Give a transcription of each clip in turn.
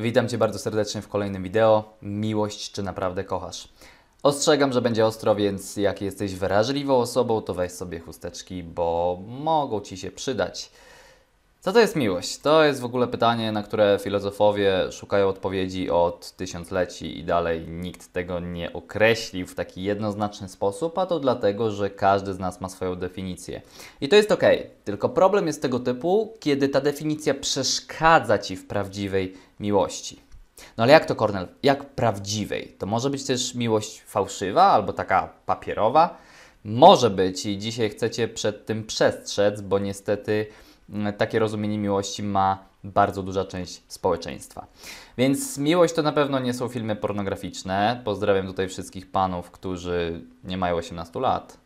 Witam Cię bardzo serdecznie w kolejnym wideo. Miłość, czy naprawdę kochasz? Ostrzegam, że będzie ostro, więc jak jesteś wrażliwą osobą, to weź sobie chusteczki, bo mogą Ci się przydać. Co to jest miłość? To jest w ogóle pytanie, na które filozofowie szukają odpowiedzi od tysiącleci i dalej nikt tego nie określił w taki jednoznaczny sposób, a to dlatego, że każdy z nas ma swoją definicję. I to jest ok, tylko problem jest tego typu, kiedy ta definicja przeszkadza ci w prawdziwej miłości. No ale jak to, Kornel? Jak prawdziwej? To może być też miłość fałszywa albo taka papierowa? Może być i dzisiaj chcecie przed tym przestrzec, bo niestety takie rozumienie miłości ma bardzo duża część społeczeństwa. Więc miłość to na pewno nie są filmy pornograficzne. Pozdrawiam tutaj wszystkich panów, którzy nie mają 18 lat,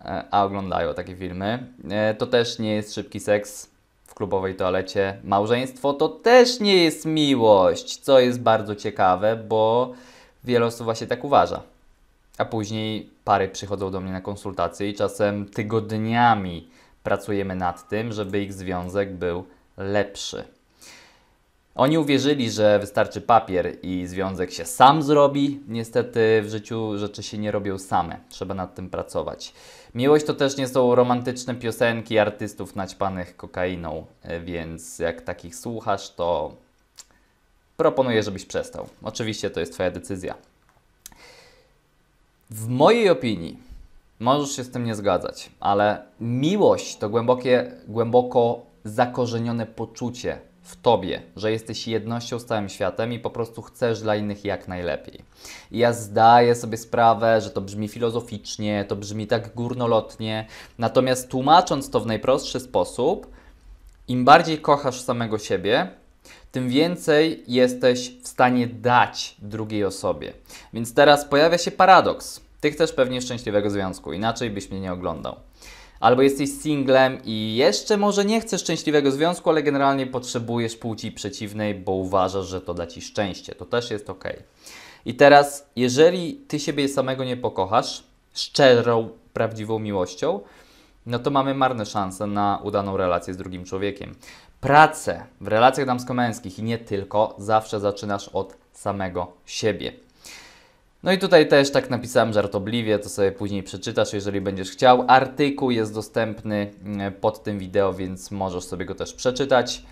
e, a oglądają takie filmy. E, to też nie jest szybki seks w klubowej toalecie. Małżeństwo to też nie jest miłość, co jest bardzo ciekawe, bo wiele osób właśnie tak uważa. A później pary przychodzą do mnie na konsultacje i czasem tygodniami pracujemy nad tym, żeby ich związek był lepszy. Oni uwierzyli, że wystarczy papier i związek się sam zrobi. Niestety w życiu rzeczy się nie robią same. Trzeba nad tym pracować. Miłość to też nie są romantyczne piosenki artystów naćpanych kokainą, więc jak takich słuchasz, to proponuję, żebyś przestał. Oczywiście to jest Twoja decyzja. W mojej opinii Możesz się z tym nie zgadzać, ale miłość to głębokie, głęboko zakorzenione poczucie w tobie, że jesteś jednością z całym światem i po prostu chcesz dla innych jak najlepiej. I ja zdaję sobie sprawę, że to brzmi filozoficznie, to brzmi tak górnolotnie, natomiast tłumacząc to w najprostszy sposób, im bardziej kochasz samego siebie, tym więcej jesteś w stanie dać drugiej osobie. Więc teraz pojawia się paradoks ty chcesz pewnie szczęśliwego związku, inaczej byś mnie nie oglądał. Albo jesteś singlem i jeszcze może nie chcesz szczęśliwego związku, ale generalnie potrzebujesz płci przeciwnej, bo uważasz, że to da ci szczęście. To też jest ok. I teraz, jeżeli ty siebie samego nie pokochasz szczerą, prawdziwą miłością, no to mamy marne szanse na udaną relację z drugim człowiekiem. Pracę w relacjach damsko-męskich i nie tylko zawsze zaczynasz od samego siebie. No i tutaj też tak napisałem żartobliwie, to sobie później przeczytasz, jeżeli będziesz chciał. Artykuł jest dostępny mm, pod tym wideo, więc możesz sobie go też przeczytać.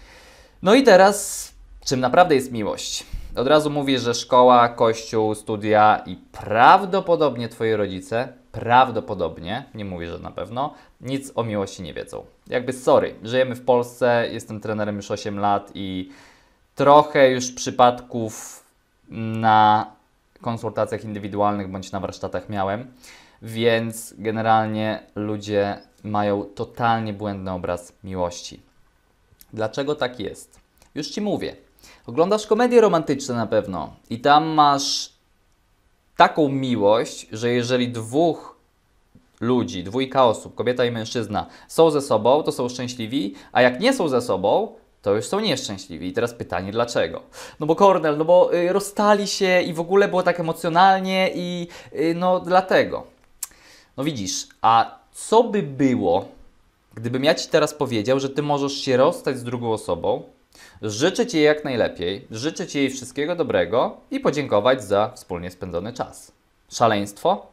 No i teraz, czym naprawdę jest miłość? Od razu mówię, że szkoła, kościół, studia i prawdopodobnie twoje rodzice, prawdopodobnie, nie mówię, że na pewno, nic o miłości nie wiedzą. Jakby sorry, żyjemy w Polsce, jestem trenerem już 8 lat i trochę już przypadków na konsultacjach indywidualnych bądź na warsztatach miałem, więc generalnie ludzie mają totalnie błędny obraz miłości. Dlaczego tak jest? Już Ci mówię. Oglądasz komedie romantyczne na pewno i tam masz taką miłość, że jeżeli dwóch ludzi, dwójka osób, kobieta i mężczyzna, są ze sobą, to są szczęśliwi, a jak nie są ze sobą, to już są nieszczęśliwi. I teraz pytanie, dlaczego? No bo Cornell, no bo y, rozstali się i w ogóle było tak emocjonalnie i y, no dlatego. No widzisz, a co by było, gdybym ja Ci teraz powiedział, że Ty możesz się rozstać z drugą osobą, życzyć jej jak najlepiej, życzyć jej wszystkiego dobrego i podziękować za wspólnie spędzony czas? Szaleństwo?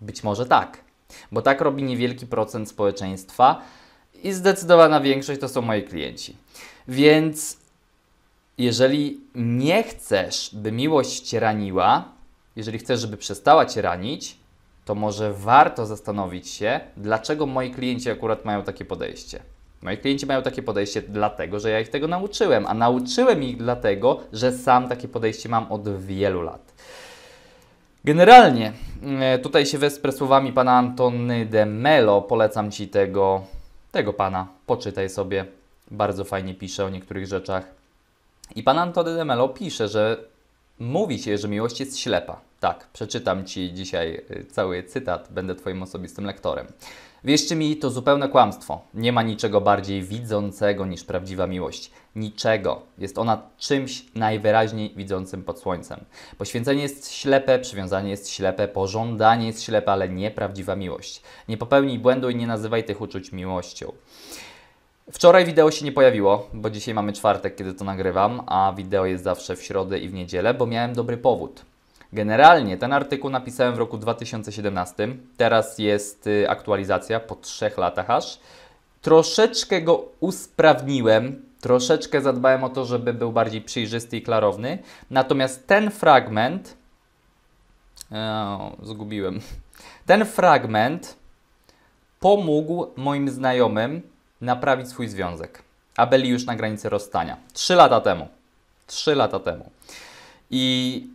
Być może tak, bo tak robi niewielki procent społeczeństwa, i zdecydowana większość to są moi klienci. Więc jeżeli nie chcesz, by miłość cię raniła, jeżeli chcesz, żeby przestała cię ranić, to może warto zastanowić się, dlaczego moi klienci akurat mają takie podejście. Moi klienci mają takie podejście dlatego, że ja ich tego nauczyłem, a nauczyłem ich dlatego, że sam takie podejście mam od wielu lat. Generalnie e, tutaj się wesprę słowami pana Antony de Melo, polecam ci tego tego pana. Poczytaj sobie, bardzo fajnie pisze o niektórych rzeczach. I pan Antony de Mello pisze, że mówi się, że miłość jest ślepa. Tak, przeczytam ci dzisiaj y, cały cytat, będę twoim osobistym lektorem. Wierzcie mi, to zupełne kłamstwo. Nie ma niczego bardziej widzącego niż prawdziwa miłość. Niczego. Jest ona czymś najwyraźniej widzącym pod słońcem. Poświęcenie jest ślepe, przywiązanie jest ślepe, pożądanie jest ślepe, ale nieprawdziwa miłość. Nie popełnij błędu i nie nazywaj tych uczuć miłością. Wczoraj wideo się nie pojawiło, bo dzisiaj mamy czwartek, kiedy to nagrywam, a wideo jest zawsze w środę i w niedzielę, bo miałem dobry powód. Generalnie ten artykuł napisałem w roku 2017, teraz jest y, aktualizacja po trzech latach aż. Troszeczkę go usprawniłem, troszeczkę zadbałem o to, żeby był bardziej przejrzysty i klarowny. Natomiast ten fragment, e, o, zgubiłem, ten fragment pomógł moim znajomym naprawić swój związek, a byli już na granicy rozstania. Trzy lata temu. Trzy lata temu. I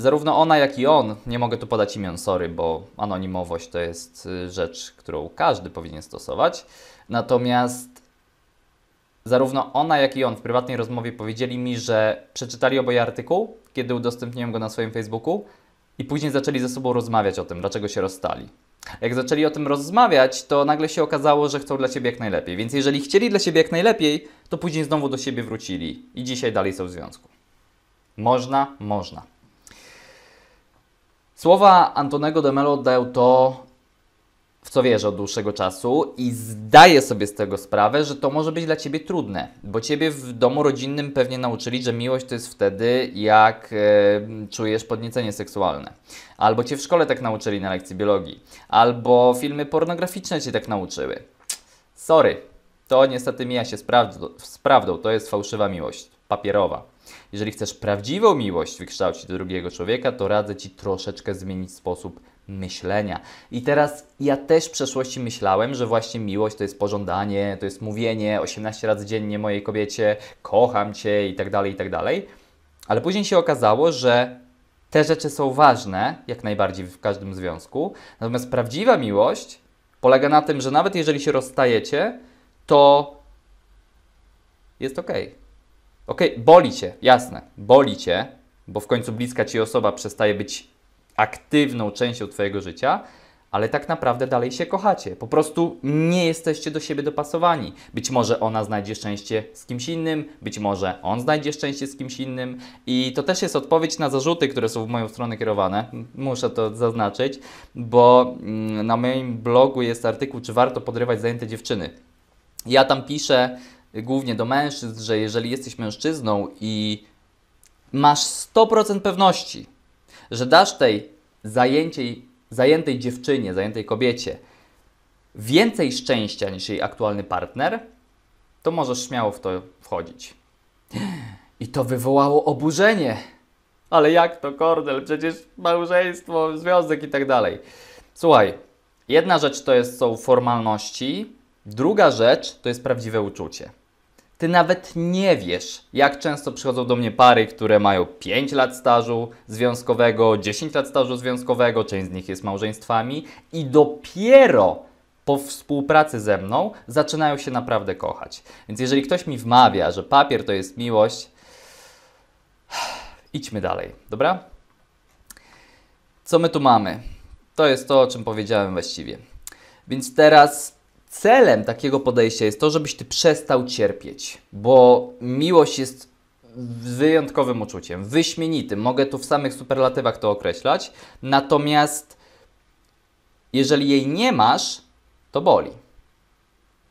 Zarówno ona, jak i on, nie mogę tu podać imion, sorry, bo anonimowość to jest y, rzecz, którą każdy powinien stosować. Natomiast Zarówno ona, jak i on w prywatnej rozmowie powiedzieli mi, że przeczytali oboje artykuł, kiedy udostępniłem go na swoim Facebooku i później zaczęli ze sobą rozmawiać o tym, dlaczego się rozstali. Jak zaczęli o tym rozmawiać, to nagle się okazało, że chcą dla siebie jak najlepiej. Więc jeżeli chcieli dla siebie jak najlepiej, to później znowu do siebie wrócili i dzisiaj dalej są w związku. Można, można. Słowa Antonego de Melo oddają to, w co wierzę od dłuższego czasu i zdaję sobie z tego sprawę, że to może być dla Ciebie trudne, bo Ciebie w domu rodzinnym pewnie nauczyli, że miłość to jest wtedy, jak e, czujesz podniecenie seksualne. Albo Cię w szkole tak nauczyli na lekcji biologii, albo filmy pornograficzne Cię tak nauczyły. Sorry, to niestety mija się z, z prawdą, to jest fałszywa miłość papierowa. Jeżeli chcesz prawdziwą miłość wykształcić do drugiego człowieka, to radzę Ci troszeczkę zmienić sposób myślenia. I teraz ja też w przeszłości myślałem, że właśnie miłość to jest pożądanie, to jest mówienie 18 razy dziennie mojej kobiecie, kocham Cię i tak dalej, i tak dalej. Ale później się okazało, że te rzeczy są ważne, jak najbardziej w każdym związku. Natomiast prawdziwa miłość polega na tym, że nawet jeżeli się rozstajecie, to jest okej. Okay ok, boli cię, jasne, boli cię, bo w końcu bliska ci osoba przestaje być aktywną częścią twojego życia, ale tak naprawdę dalej się kochacie. Po prostu nie jesteście do siebie dopasowani. Być może ona znajdzie szczęście z kimś innym, być może on znajdzie szczęście z kimś innym. I to też jest odpowiedź na zarzuty, które są w moją stronę kierowane. Muszę to zaznaczyć, bo mm, na moim blogu jest artykuł, czy warto podrywać zajęte dziewczyny. Ja tam piszę głównie do mężczyzn, że jeżeli jesteś mężczyzną i masz 100% pewności, że dasz tej zajęciej, zajętej dziewczynie, zajętej kobiecie więcej szczęścia niż jej aktualny partner, to możesz śmiało w to wchodzić. I to wywołało oburzenie. Ale jak to, Kordel? Przecież małżeństwo, związek i tak dalej. Słuchaj, jedna rzecz to jest, są formalności, druga rzecz to jest prawdziwe uczucie. Ty nawet nie wiesz, jak często przychodzą do mnie pary, które mają 5 lat stażu związkowego, 10 lat stażu związkowego, część z nich jest małżeństwami i dopiero po współpracy ze mną zaczynają się naprawdę kochać. Więc jeżeli ktoś mi wmawia, że papier to jest miłość, idźmy dalej, dobra? Co my tu mamy? To jest to, o czym powiedziałem właściwie. Więc teraz Celem takiego podejścia jest to, żebyś ty przestał cierpieć, bo miłość jest wyjątkowym uczuciem, wyśmienitym. Mogę tu w samych superlatywach to określać. Natomiast jeżeli jej nie masz, to boli.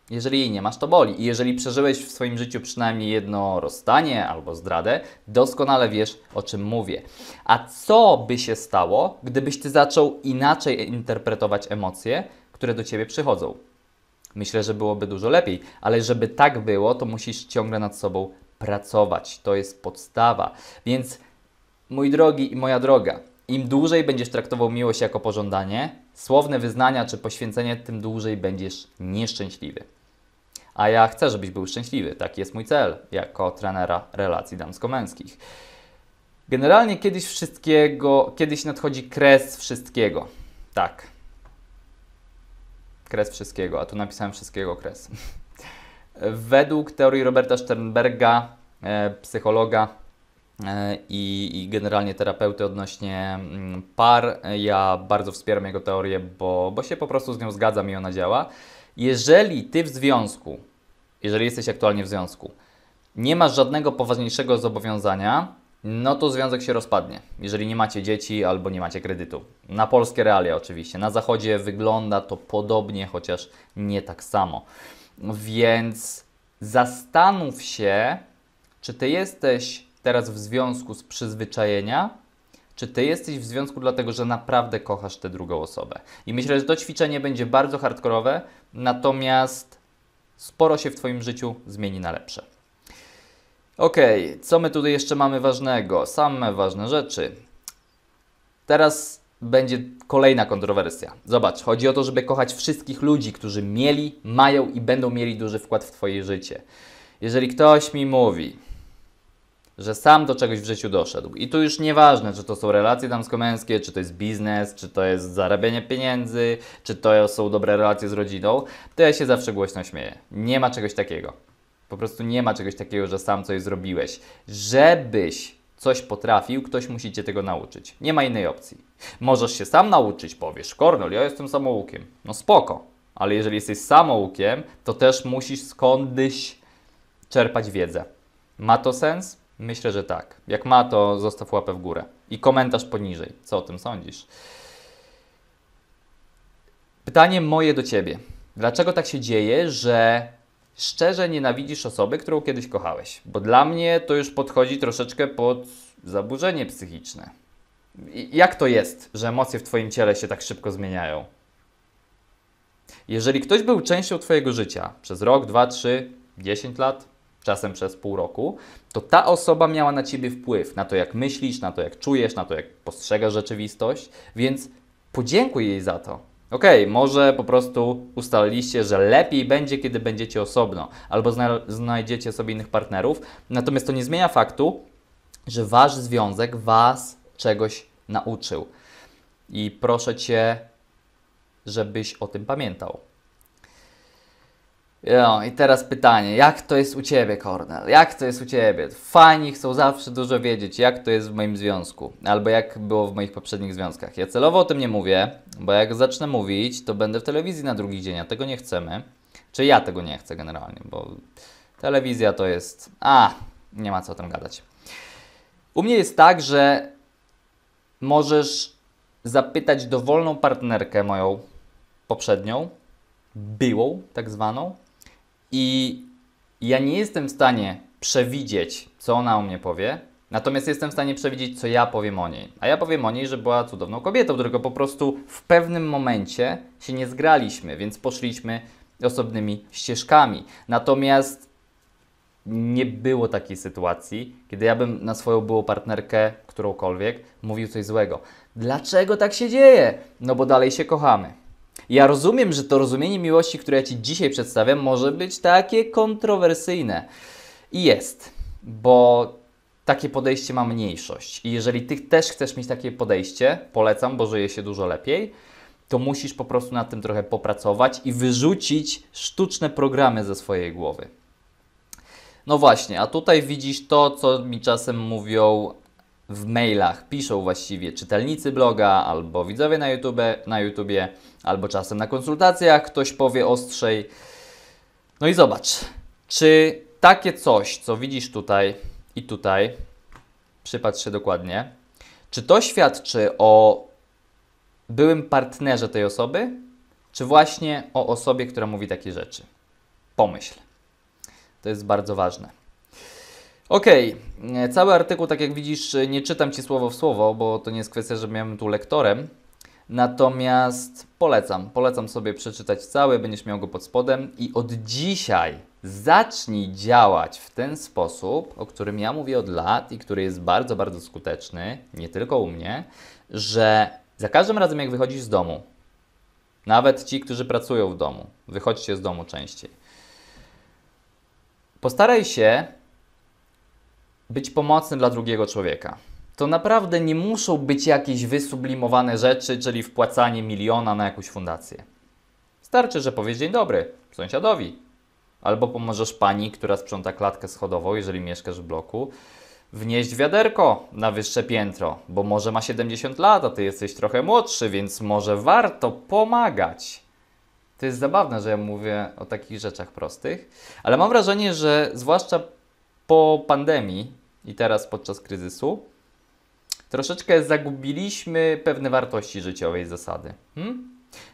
Jeżeli jej nie masz, to boli. I jeżeli przeżyłeś w swoim życiu przynajmniej jedno rozstanie albo zdradę, doskonale wiesz, o czym mówię. A co by się stało, gdybyś ty zaczął inaczej interpretować emocje, które do ciebie przychodzą? Myślę, że byłoby dużo lepiej, ale żeby tak było, to musisz ciągle nad sobą pracować. To jest podstawa. Więc mój drogi i moja droga, im dłużej będziesz traktował miłość jako pożądanie, słowne wyznania czy poświęcenie, tym dłużej będziesz nieszczęśliwy. A ja chcę, żebyś był szczęśliwy. Taki jest mój cel jako trenera relacji damsko-męskich. Generalnie kiedyś wszystkiego, kiedyś nadchodzi kres wszystkiego. Tak, Kres wszystkiego, a tu napisałem wszystkiego kres. Według teorii Roberta Sternberga, e, psychologa e, i, generalnie terapeuty odnośnie mm, par, ja bardzo wspieram jego teorię, bo, bo się po prostu z nią zgadzam i ona działa. Jeżeli ty w związku, jeżeli jesteś aktualnie w związku, nie masz żadnego poważniejszego zobowiązania, no to związek się rozpadnie, jeżeli nie macie dzieci albo nie macie kredytu. Na polskie realia oczywiście. Na zachodzie wygląda to podobnie, chociaż nie tak samo. Więc zastanów się, czy ty jesteś teraz w związku z przyzwyczajenia, czy ty jesteś w związku dlatego, że naprawdę kochasz tę drugą osobę. I myślę, że to ćwiczenie będzie bardzo hardkorowe, natomiast sporo się w Twoim życiu zmieni na lepsze. Ok, co my tutaj jeszcze mamy ważnego? Same ważne rzeczy. Teraz będzie kolejna kontrowersja. Zobacz, chodzi o to, żeby kochać wszystkich ludzi, którzy mieli, mają i będą mieli duży wkład w Twoje życie. Jeżeli ktoś mi mówi, że sam do czegoś w życiu doszedł, i tu już nieważne, czy to są relacje damsko-męskie, czy to jest biznes, czy to jest zarabianie pieniędzy, czy to są dobre relacje z rodziną, to ja się zawsze głośno śmieję. Nie ma czegoś takiego. Po prostu nie ma czegoś takiego, że sam coś zrobiłeś. Żebyś coś potrafił, ktoś musi cię tego nauczyć. Nie ma innej opcji. Możesz się sam nauczyć, powiesz, Kornel, ja jestem samoukiem. No spoko, ale jeżeli jesteś samoukiem, to też musisz skądś czerpać wiedzę. Ma to sens? Myślę, że tak. Jak ma, to zostaw łapę w górę i komentarz poniżej. Co o tym sądzisz? Pytanie moje do ciebie. Dlaczego tak się dzieje, że szczerze nienawidzisz osoby, którą kiedyś kochałeś. Bo dla mnie to już podchodzi troszeczkę pod zaburzenie psychiczne. I jak to jest, że emocje w Twoim ciele się tak szybko zmieniają? Jeżeli ktoś był częścią Twojego życia przez rok, dwa, trzy, dziesięć lat, czasem przez pół roku, to ta osoba miała na Ciebie wpływ na to, jak myślisz, na to, jak czujesz, na to, jak postrzegasz rzeczywistość, więc podziękuj jej za to. OK, może po prostu ustaliliście, że lepiej będzie, kiedy będziecie osobno, albo zna znajdziecie sobie innych partnerów. Natomiast to nie zmienia faktu, że wasz związek was czegoś nauczył. I proszę cię, żebyś o tym pamiętał. No i teraz pytanie, jak to jest u Ciebie, Kornel? Jak to jest u Ciebie? Fani chcą zawsze dużo wiedzieć, jak to jest w moim związku, albo jak było w moich poprzednich związkach. Ja celowo o tym nie mówię, bo jak zacznę mówić, to będę w telewizji na drugi dzień, a tego nie chcemy. Czy ja tego nie chcę generalnie, bo telewizja to jest... A, nie ma co o tym gadać. U mnie jest tak, że możesz zapytać dowolną partnerkę moją poprzednią, byłą tak zwaną, i ja nie jestem w stanie przewidzieć, co ona o mnie powie, natomiast jestem w stanie przewidzieć, co ja powiem o niej. A ja powiem o niej, że była cudowną kobietą, tylko po prostu w pewnym momencie się nie zgraliśmy, więc poszliśmy osobnymi ścieżkami. Natomiast nie było takiej sytuacji, kiedy ja bym na swoją byłą partnerkę, którąkolwiek, mówił coś złego. Dlaczego tak się dzieje? No bo dalej się kochamy. Ja rozumiem, że to rozumienie miłości, które ja Ci dzisiaj przedstawiam, może być takie kontrowersyjne. I jest, bo takie podejście ma mniejszość. I jeżeli Ty też chcesz mieć takie podejście, polecam, bo żyje się dużo lepiej, to musisz po prostu nad tym trochę popracować i wyrzucić sztuczne programy ze swojej głowy. No właśnie, a tutaj widzisz to, co mi czasem mówią w mailach piszą właściwie czytelnicy bloga albo widzowie na, YouTube, na YouTube, albo czasem na konsultacjach ktoś powie ostrzej. No i zobacz, czy takie coś, co widzisz tutaj i tutaj, przypatrz się dokładnie, czy to świadczy o byłym partnerze tej osoby, czy właśnie o osobie, która mówi takie rzeczy? Pomyśl. To jest bardzo ważne. Okej, okay. E, cały artykuł, tak jak widzisz, e, nie czytam Ci słowo w słowo, bo to nie jest kwestia, że miałem tu lektorem. Natomiast polecam, polecam sobie przeczytać cały, będziesz miał go pod spodem i od dzisiaj zacznij działać w ten sposób, o którym ja mówię od lat i który jest bardzo, bardzo skuteczny, nie tylko u mnie, że za każdym razem jak wychodzisz z domu, nawet ci, którzy pracują w domu, wychodźcie z domu częściej. Postaraj się być pomocny dla drugiego człowieka. To naprawdę nie muszą być jakieś wysublimowane rzeczy, czyli wpłacanie miliona na jakąś fundację. Starczy, że powiesz dzień dobry sąsiadowi. Albo pomożesz pani, która sprząta klatkę schodową, jeżeli mieszkasz w bloku, wnieść wiaderko na wyższe piętro, bo może ma 70 lat, a ty jesteś trochę młodszy, więc może warto pomagać. To jest zabawne, że ja mówię o takich rzeczach prostych, ale mam wrażenie, że zwłaszcza po pandemii i teraz podczas kryzysu, troszeczkę zagubiliśmy pewne wartości życiowej zasady. Hmm?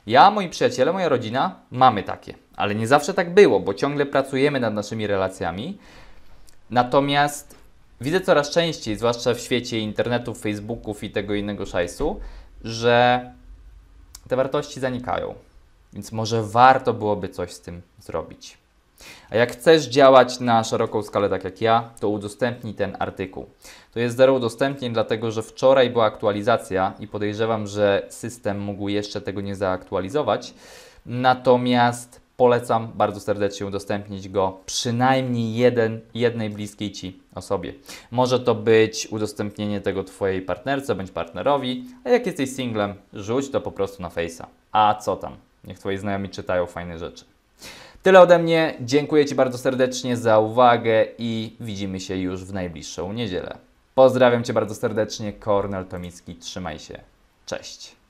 Ja, moi przyjaciele, moja rodzina mamy takie, ale nie zawsze tak było, bo ciągle pracujemy nad naszymi relacjami. Natomiast widzę coraz częściej, zwłaszcza w świecie internetu, Facebooków i tego innego szajsu, że te wartości zanikają. Więc może warto byłoby coś z tym zrobić. A jak chcesz działać na szeroką skalę, tak jak ja, to udostępnij ten artykuł. To jest zero udostępnień, dlatego że wczoraj była aktualizacja i podejrzewam, że system mógł jeszcze tego nie zaaktualizować. Natomiast polecam bardzo serdecznie udostępnić go przynajmniej jeden, jednej bliskiej Ci osobie. Może to być udostępnienie tego Twojej partnerce, bądź partnerowi, a jak jesteś singlem, rzuć to po prostu na Face'a. A co tam? Niech Twoi znajomi czytają fajne rzeczy. Tyle ode mnie. Dziękuję Ci bardzo serdecznie za uwagę i widzimy się już w najbliższą niedzielę. Pozdrawiam Cię bardzo serdecznie, Kornel Tomicki. Trzymaj się. Cześć.